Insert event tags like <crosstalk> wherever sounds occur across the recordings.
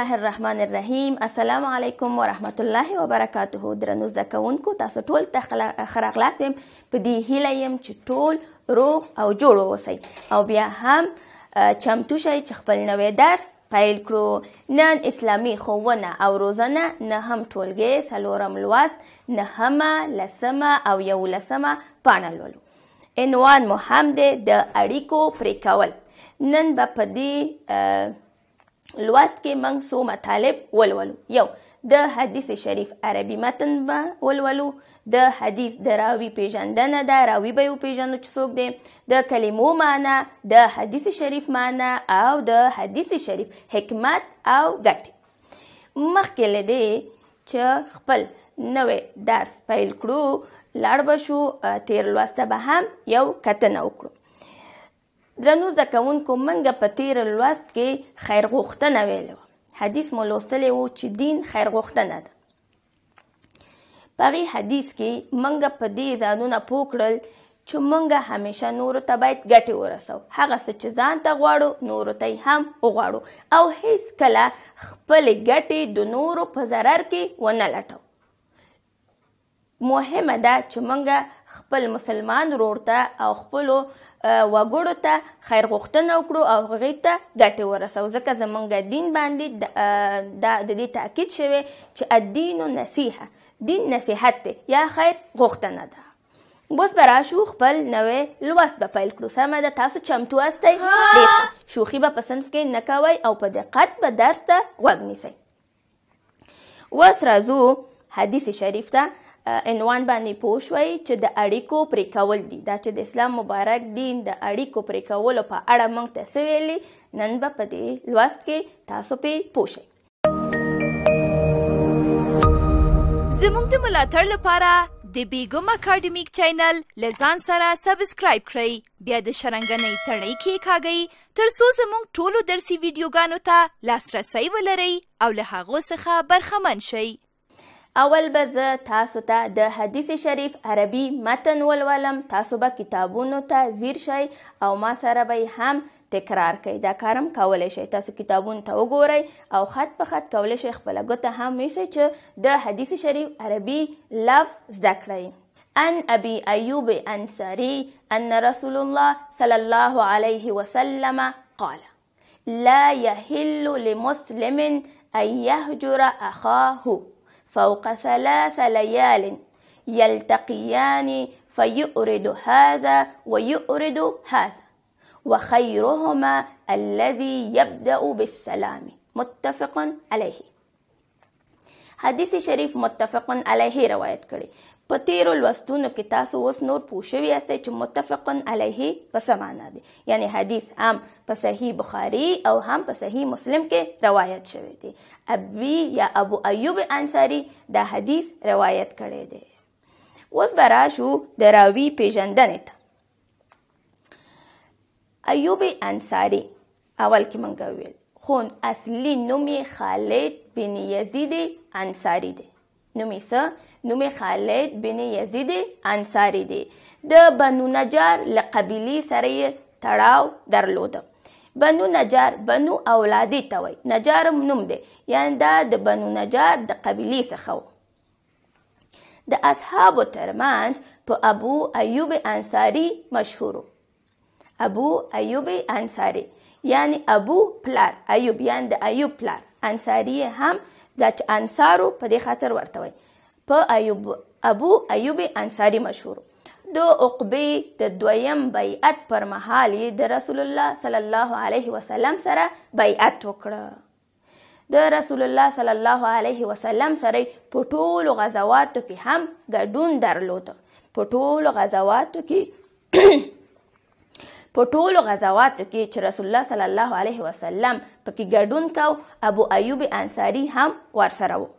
الله الرحمن الرحیم السلام علیکم ورحمت الله وبرکاته درنو زده کوونکو تاسو ټول ته خراغلاس ویم په دې هیله یم چې ټول روغ او جوړ اوسئ او بیا هم چمتو شئ چې خپل نوې درس پیل کړو نن اسلامي خوونه او روزنه نه هم ټولګي سلورم لوست نه هم لسمه او یو لسمه پانه لولو عنوان مو هم دی د اړیکو پرې کول نن به په دې لوست کې موږ څو مطالب ولولو یو د حدیث شریف عربي متن به ولولو د حدیث د راوی پیژندنه د راوی به پیژنو چې څوک دی د کلمو معنا د حدیث شریف معنا او د حدیث شریف حکمت او ګټې مخکې له دې چې خپل نوې درس پیل کړو لاړ به شو تیر لوسته به هم یو کتنه وکړو درنو زکونکو منګه په تیر لوست کې خیر غوښتنه ویلو حدیث مو لوستلې وو چې دین خیر غوښتنه ده په حدیث کې منګه په دې ځانونه پوکړل چې مونږه همیشه نورو ته باید ګټې ورسو هغه څه چې ځان ته غواړو نورو ته هم وغواړو او هیڅ کله خپل ګټې د نورو په ضرر کې ونه لټو مهمه ده چې مونږه خپل مسلمان ورور ته او خپل وګړو ته خیر غوښتنه وکړو او هغه ته ګټه ورسو ځکه زمونږ دین باندې د دې تاکید شوی چې الدین نصیحه دین نصیحت دی یا خیر غوښتنه ده بوس براشو خپل نوې لوست به پیل کړو سمه ده تاسو چمتو استئ شوخي به په صنف کې نه کوئ او په دقت به درس ته غوږ نیسئ اوس راځو حدیث شریف ته عنوان باندې پوه شوي چې د اړیکو پرې کول دي دا چې د اسلام مبارک دین د اړیکو پرې کولو په اړه موږ ته څه ویلي نن به په دې لوست کې تاسو پې پوه شئ زموږ د ملاتړ لپاره د بیګم اکیډمیک چینل لزان سره سبسکرایب کړئ بیا د شرنګنۍ تڼۍ کې کاږئ ترڅو زموږ ټولو درسي ویډیوګانو ته لاسرسی ولرئ او له هغو څخه برخمن شئ اول به زه تاسو ته تا د حدیث شریف عربي متن ولولم تاسو به کتابونو ته زیر شئ او ما سره به هم تکرار کړئ دا کارم کولی شئ تاسو کتابونو ته وګورئ او خط په خط کولی شئ خپله ګوته هم ویسئ چې د حدیث شریف عربي لفظ زده کړئ عن أبي أيوب أنصاري أن رسول الله صلى الله عليه وسلم قال لا يحل لمسلم أن يهجر أخاه فوق ثلاث ليال يلتقيان فيؤرد هذا ويؤرد هذا وخيرهما الذي يبدأ بالسلام متفق عليه حديث شريف متفق عليه رواية كري پتیر الوستون لوستونو کې تاسو اوس نور پوښوي یاست چې متفقن علیه په سمانه یعنی حدیث هم په صحیح بخاری او هم په صحیح مسلم کې روایت شوی دی ابي یا ابو ایوب انصاری دا حدیث روایت کړی دی اوس به راشو د راوی پیژندنې ته ایوب انصاری اول کې مونږ ویل خون اصلي نوم خالد بن یزید انصاری دی نوم یې نوم خالد بن یزید انصاری دی د بنو نجار لقبیلی سره تړاو درلوده بنو نجار بنو اولادی ته وای نجار نوم دی یعنی دا د بنو نجار د قبیلې څخه و د اصحابو ترمنځ په ابو ایوب انصاری مشهور ابو ایوب انصاری یعنی ابو پلار ایوب یعنی د ایوب پلار انصاری هم د انصارو په دې خاطر ورته وای په ایوب ابو ایوب انصاری مشهور د عقبې د دویم بیعت پر مهال د رسول الله صلی الله علیه وسلم سره بیعت وکړه د رسول الله صلی الله علیه وسلم سره په ټولو غزواتو کې هم ګډون درلود په ټولو غزواتو کې <clears throat> په ټولو غزواتو کې چې رسول الله صلی الله علیه وسلم پکې ګډون کاو ابو ایوب انصاری هم ورسره وو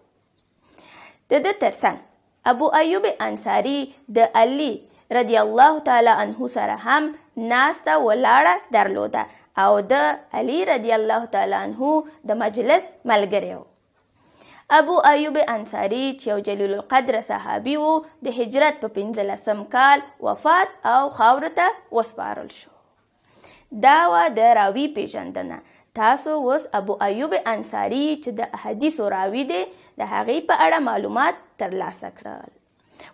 د د ترڅنګ ابو ایوب انصاری د علی رضی الله تعالی عنه سره هم ناسته ولاړه درلوده او د علی رضی الله تعالی عنه د مجلس ملګری و ابو ایوب انصاری چې یو جلیل القدر صحابي وو د هجرت په 15 کال وفات او خاور ته وسپارل شو دا و د راوی پیژندنه تاسو اوس ابو ایوب انصاری چې د احادیث راوی دی د هغې په اړه معلومات ترلاسه کړل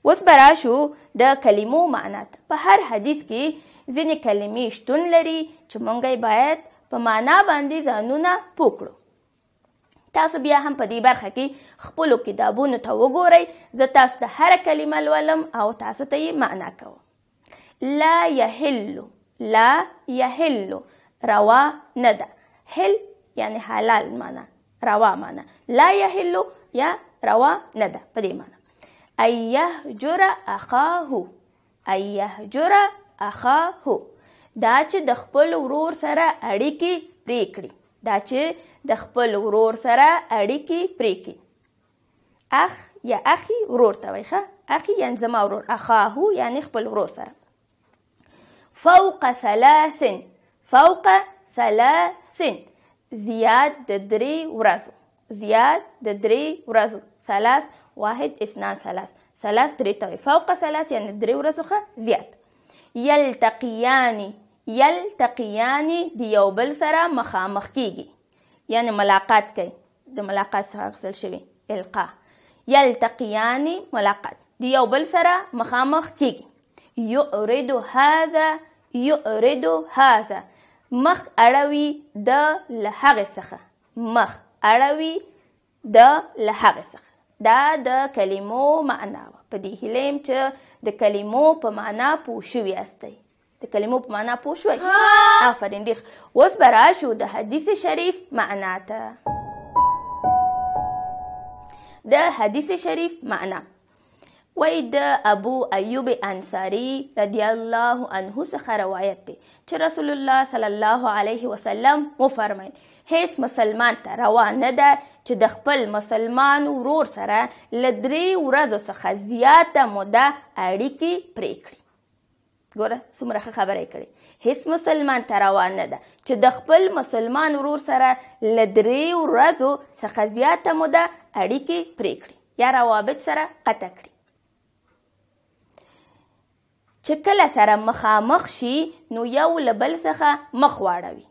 اوس به راشو د کلمو معنا ته په هر حدیث کې ځینې کلمې شتون لري چې مونږ باید په معنا باندې ځانونه پوکړو تاسو بیا هم په دې برخه کې خپلو کتابونو ته وګورئ زه تاسو ته هر کلمه لولم او تاسو ته یې معنا کوم لا یحل لا یحل روا نه ده حل یعنی حلال معنا روا معنا لا یحل یا روا نه ده په دې معنا ایهجر اخاه ایهجر اخاه دا چې د خپل ورور سره اړیکې پرې کړي دا چې د خپل ورور سره اړیکې پرې کړي اخ یا اخي ورور ته وایخه اخي یعنی زما ورور اخاه یعنی خپل ورور سره فوق ثلاث فوق ثلاث زیاد د درې ورځو زیاد د درې ورځو ثلاث واحد اثنان ثلاث ثلاث دريتوي فوق ثلاث يعني دري ورسخة زياد يلتقيان يلتقيان دی یو بل سره مخامخ کیږي یعنی ملاقات کوي د ملاقات څخه اخیستل شوی القا یلتقیان ملاقات دی یو بل سره مخامخ کیږي یعرض هذا یعرض هذا مخ اړوي د لهغه څخه مخ اړوي د لهغه څخه دا د کلمو معنا په دې هیلم چې د کلمو په معنا پوه شوي استئ د کلمو په معنا پوه شوي آفرین ډېر اوس به راشو د حدیث شریف معنا ته د حدیث شریف معنا وای د ابو ایوب انصاری رضی الله عنه څخه روایت دی چې رسول الله صلی الله علیه وسلم وفرمایل هیڅ مسلمان ته روا نه ده چې د خپل مسلمان ورور سره ل درې ورځو څخه زیاته موده اړیکې پرې کړي ګوره څومره خبره کړي هیڅ مسلمان ته روا نه ده چې د خپل مسلمان ورور سره ل درې ورځو څخه زیاته موده اړیکې پرې کړي یا روابط سره قطع کړي چې کله سره مخامخ شي نو یو له بل څخه مخ واړوي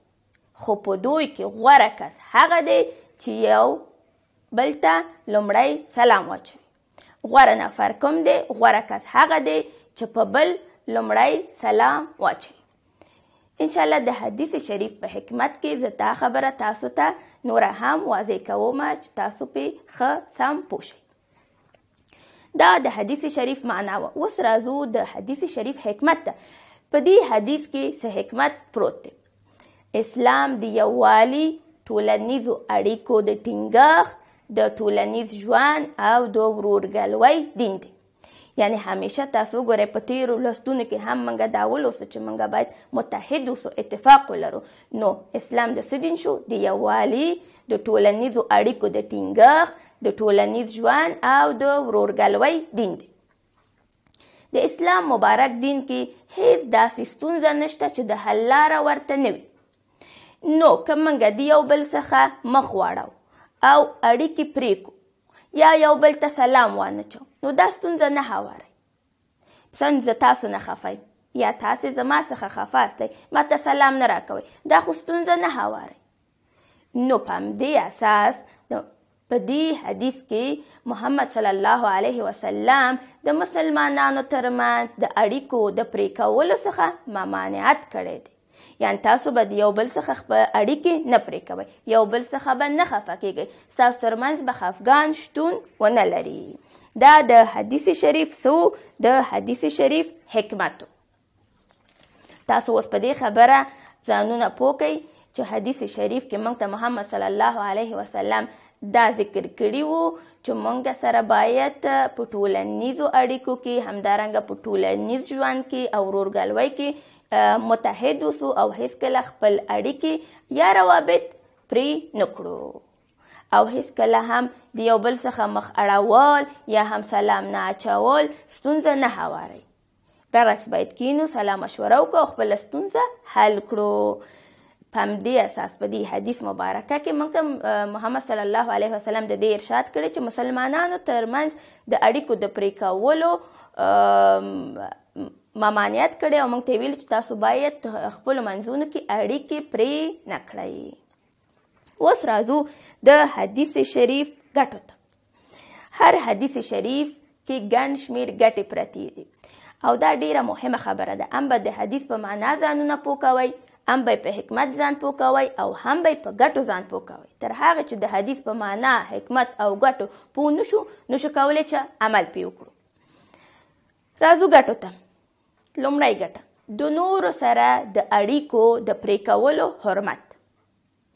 خو په دوی کې غوره کس هغه دی چې یو بل ته لومړی سلام واچوي غوره نفر کوم دی غوره کس هغه دی چې په بل لومړی سلام واچوي ان شاء الله د حدیث شریف په حکمت کې زه تا خبره تاسو ته تا نور هم واضح کوم چې تاسو په خ سم پوښی دا د حدیث شریف معنا و اوس راځو د حدیث شریف حکمت ته په دې حدیث کې څه حکمت پروت دی اسلام د یووالي ټولنیزو اړیکو د ټینګښت د ټولنیز ژوند او د ورورګلوۍ دین دی یعنی همیشه تاسو ګورئ په تیرو لسدونو کې هم موږ دا ولوسو چې موږ باید متحد اوسو اتفاق ولرو نو اسلام د څه دین شو د یووالي د ټولنیزو اړیکو د ټینګښت د ټولنیز ژوند او د ورورګلوۍ دین دی د اسلام مبارک دین کې هیڅ داسې ستونزه نشته چې د حل لاره ورته نه وي نو که موږ د یو بل څخه مخ واړو او اړیکې پرې کړو یا یو بل ته سلام وانچو نو دا ستونزه نه هوارئ څنګه تاسو نه خفئ یا تاسې زما څخه خفه استئ ما ته سلام نه راکوئ دا خو ستونزه نه هوارئ نو په همدې اساس په دې حدیث کې محمد صلی الله علیه وسلم د مسلمانانو ترمنځ د اړیکو د پرې کولو څخه ممانعت کړی دی یعنی تاسو به د یو بل څخه خپل اړیکې نه پرې کوئ یو بل څخه به نه خفه کیږئ ستاسو ترمنځ به خفګان شتون ونه لري دا د حدیث شریف سو د حدیث شریف حکمت تاسو اوس په دې خبره ځانونه پوکئ چې حدیث شریف کې موږ ته محمد صلی الله علیه وسلم دا ذکر کړی وو چې موږ سره باید په ټولنیزو اړیکو کې همدارنګه په ټولنیز ژوند کې او ورورګلوي کې متحد اوسو او هیڅکله خپل اړیکې یا روابط پری نکړو او هیڅکله هم د یو بل څخه مخ اړول یا هم سلام نه اچول ستونزه نه هواري برعکس باید کینو سلام مشوره وکړو خپل ستونزه حل کړو هم دې اساس په دې حدیث مبارکه کې موږ ته محمد صلی الله علیه وسلم د دې ارشاد کړی چې مسلمانانو ترمنځ د اړیکو د پرې کولو ممانعت کړي او موږ ته ویل چې تاسو باید خپل منځونو کې اړیکې پرې نه کړئ اوس راځو د حدیث شریف ګټو ته هر حدیث شریف کې ګڼ شمیر ګټې پرتې دي او دا ډیره مهمه خبره ده ام به د حدیث په معنا ځانونه پوه کوئ هم به په حکمت ځان پوه کوئ او هم به په ګټو ځان پوه کوئ تر هغه چې د حدیث په معنا حکمت او ګټو پوه نشو نشو کولی چې عمل پې وکړو راځو ګټو ته لومړی ګټه د نورو سره د اړیکو د پریکولو حرمت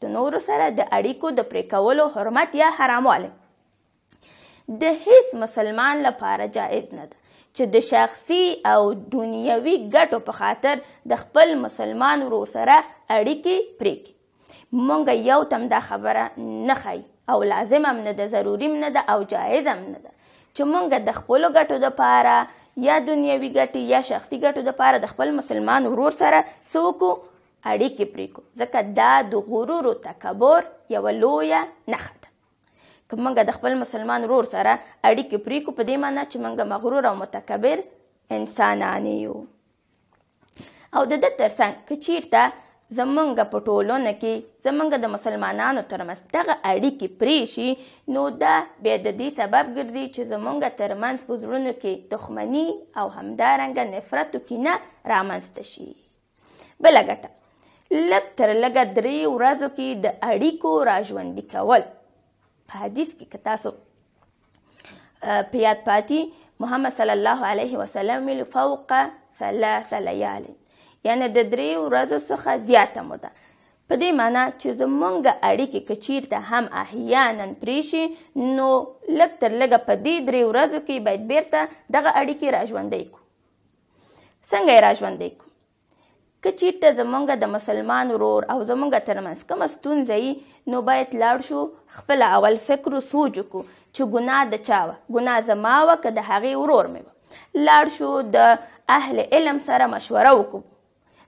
د نورو سره د اړیکو د پریکولو حرمت یا حراموالی د هیڅ مسلمان لپاره جایز نه ده چې د شخصي او دنیوي ګټو په خاطر د خپل مسلمان ورور سره اړیکې پریکي مونږ یو تم دا خبره نه خای او لازم هم نه ده ضروري هم نه ده او جایز هم نه ده چې مونږ د خپلو ګټو د پاره یا دنیوي ګټې یا شخصي ګټو دپاره د خپل مسلمان ورور سره څه وکړو اړیکې پرې کړو ځکه دا د غرور او تکبر یوه لویه نښه ده که موږ د خپل مسلمان ورور سره اړیکې پرې کړو په دې معنی چې موږ مغرور او متکبر انسانانه یو او د ده ترڅنګ که چیرته زمونږ په ټولنه کې زمونږ د مسلمانانو ترمنځ دغه اړیکې پرې شي نو دا بیا د دې سبب ګرځي چې زمونږ ترمنځ په زړونو کې دښمني او همدارنګه نفرت او کینه رامنځته شي بله ګټه لږ تر لږه درې ورځو کې د اړیکو راژوندي کول په حدیث کې که تاسو په یاد پاتې محمد صلی الله علیه وسلم ویلي فوق ثلاث لیال یعنی د درې ورځو څخه زیاته موده په دې معنی چې زمونږ اړیکې که چیرته هم احیانا پرې شي نو لږ تر لږه په دې درې ورځو کې باید بیرته دغه اړیکې راژوندی کړو څنګه یې راژوندی کړو که چیرته زمونږ د مسلمان ورور او زمونږ ترمنځ کومه ستونزه یي نو باید لاړ شو خپله اول فکر سوچ وکړو چې ګناه د چا وه ګناه زما وه که د هغې ورور مې وه لاړ شو د اهل علم سره مشوره وکړو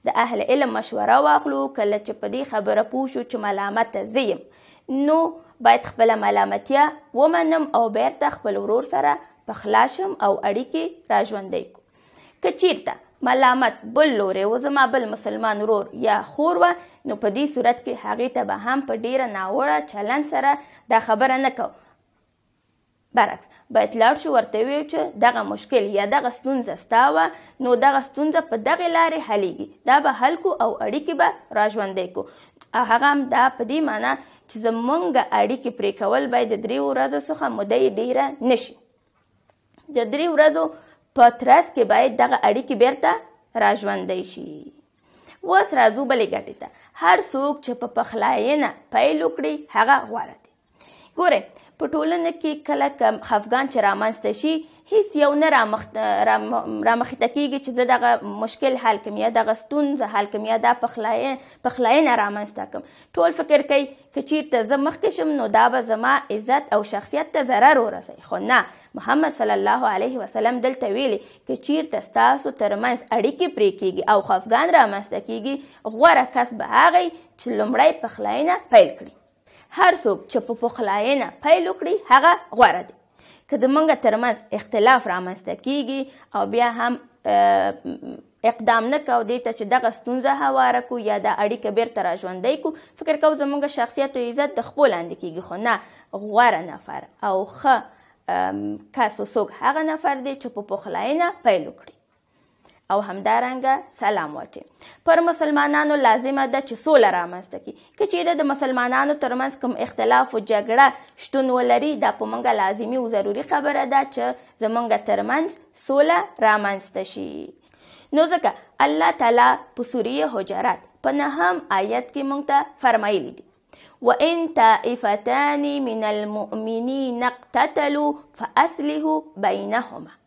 د اهل علم مشوره واخلو کله چې په دې خبره پوه شو چې ملامته زه یم نو باید خپله ملامتیا ومنم او بیرته خپل ورور سره پخلا شم او اړیکې راژوندی کړو که چیرته ملامت بل لورې و زما بل مسلمان ورور یا خور وه نو په دې صورت کې هغې ته به هم په ډیره ناوړه چلند سره دا خبره نه کوو برعکس باید لاړ شو ورته وویو چې دغه مشکل یا دغه ستونزه ستا وه نو دغه ستونزه په دغې لارې حلیږي دا به حل کو او اړیکې به راژوندی کو هغه هم دا په دې معنی چې زمونږ اړیکې پرې کول باید د درې ورځو څخه موده یې ډیره نشي د درې ورځو په ترڅ کې باید دغه اړیکې بیرته راژوندی شي اوس راځو بلې ګټې ته هر څوک چې په پخلاینه پیل وکړي هغه غوره دی ګورئ په ټولنه کې کله کم خفقان چې رامنځته شي هیڅ یو نه رامخته کیږي چې زه دغه مشکل حل کوم یا دغه ستونزه حل کوم یا دا پخلاینه رامنځته کوم ټول فکر کوي که چیرته زه مخکې شم نو دا به زما عزت او شخصیت ته ضرر ورسوي خو نه محمد صلی الله علیه وسلم دلته ویلي که چیرته ستاسو ترمنځ اړیکې پرې کیږي او خفګان رامنځته کیږي غوره کس به هغی چې لومړی پخلاینه پیل کړي هر څوک چې په پخلاینه پیل وکړي هغه غوره دی که د منګه ترمنځ اختلاف رامنځته کیږي او بیا هم اقدام نه کو دی ته چې دغه ستونزه هواره کو یا د اړیکه بیرته را ژوندی کو فکر کو زمونږ شخصیت او عزت د خپل لاندې کیږي خو نه غوره نفر او ښه کس څوک هغه نفر دی چې په پخلاینه پیل وکړي او همدارنګه سلام واچي پر مسلمانانو لازمه ده چې سوله رامنځته کړي که چیرې د مسلمانانو ترمنځ کوم اختلاف او جګړه شتون ولري دا په موږ لازمي او ضروري خبره ده چې زمونږ ترمنځ سوله رامنځته شي نو ځکه الله تعالی په سوره حجرات په نهم آیت کې موږ ته فرمایلی دي وإن طائفتان من المؤمنين اقتتلوا فأصلحوا بينهما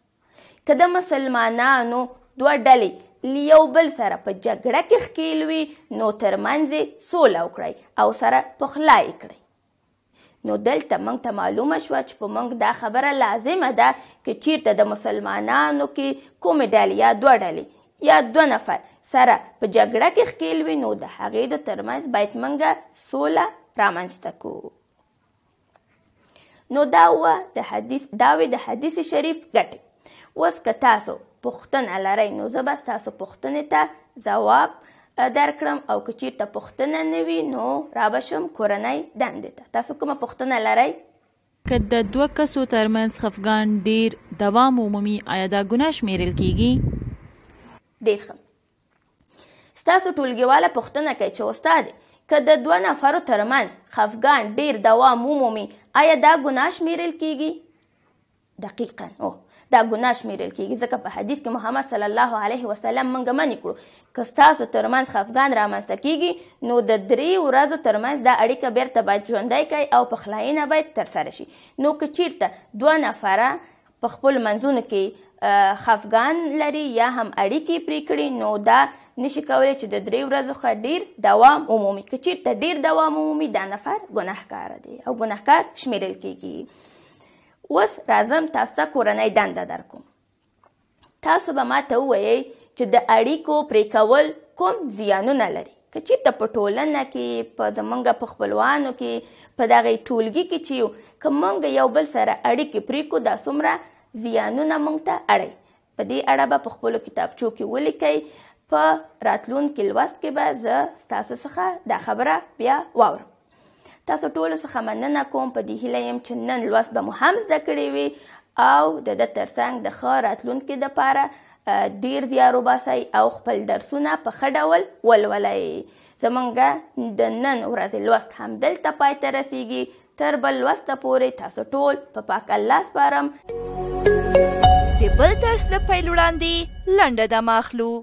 کده مسلمانانو دوه ډلې لیو بل سره په جګړه کې ښکیل وي نو ترمنځ سوله وکړئ او سره پخلای کړئ نو دلته موږ ته معلومه شوه چې په موږ دا خبره لازمه ده که چیرته د مسلمانانو کې کومې ډلې یا دوه ډلې یا دوه نفر سره په جګړه کې ښکیل وي نو د هغې د ترمنځ باید موږ سوله رامنځته کړو نو دا و د حدیث داوی د حدیث شریف ګټه اوس که تاسو پوښتنه لرئ نو زه به ستاسو پوښتنې ته ځواب درکړم او که چیرته پوښتنه نه وي نو را به شم کورنۍ دندې ته تاسو کومه پوښتنه لرئ که د دوه کسو ترمنځ خفګان ډیر دوام ومومي آیا دا ګناه شمیرل کیږي ډیر ښه ستاسو ټولګیواله پوښتنه کوي چې استاد که د دوه نفرو ترمنځ خفګان ډیر دوام ومومي آیا دا ګناه شمیرل کیږي دقیقا او دا ګناه شمیرل کیږي ځکه په حدیث کې محمد صلی الله علیه وسلم مونږ منې کړو که ستاسو ترمنځ خفګان رامنځته کیږي نو د درې ورځو ترمنځ دا اړیکه بیرته باید ژوندی کړئ او پخلاینه باید ترسره شي نو که چیرته دوه نفره په خپل منځونه کې خفغان لري یا هم اړیکې پرې کړي نو دا نشي کولی چې د درې ورځو ښه ډیر دوام عمومي که چیرته ډیر دوام عمومي دا نفر ګناهکار دی او ګناهکار شمیرل کیږي اوس راځم تاسو ته کورنۍ دنده درکوم تاسو به ماته ووایئ چې د اړیکو پرې کول کوم زیانونه لري که چېرته په ټولنه کې په زمونږ په خپلوانو کې په دغې ټولګي کې چې یو که مونږ یو بل سره اړیکې پرېکړو دا څومره زیانونه مونږ ته اړی په دې اړه به په خپلو کتابچو کې ولیکئ په راتلونکي لوست کې به زه ستاسو څخه دا خبره بیا واورم تاسو ټول څخه مننه کوم په دې هیله يم چې نن لوست به مو هم زده کړی وي او د د ترڅنګ د ښه راتلونکي لپاره ډیر زیار وباسئ او خپل درسونه په ښه ډول ولولئ زمونږ د نن ورځې لوست همدلته پای ته رسیږي تر بل لوسته پورې تاسو ټول په پا پاک الله سپارم د بل درس د پیل وړاندې لنډه دمه اخلو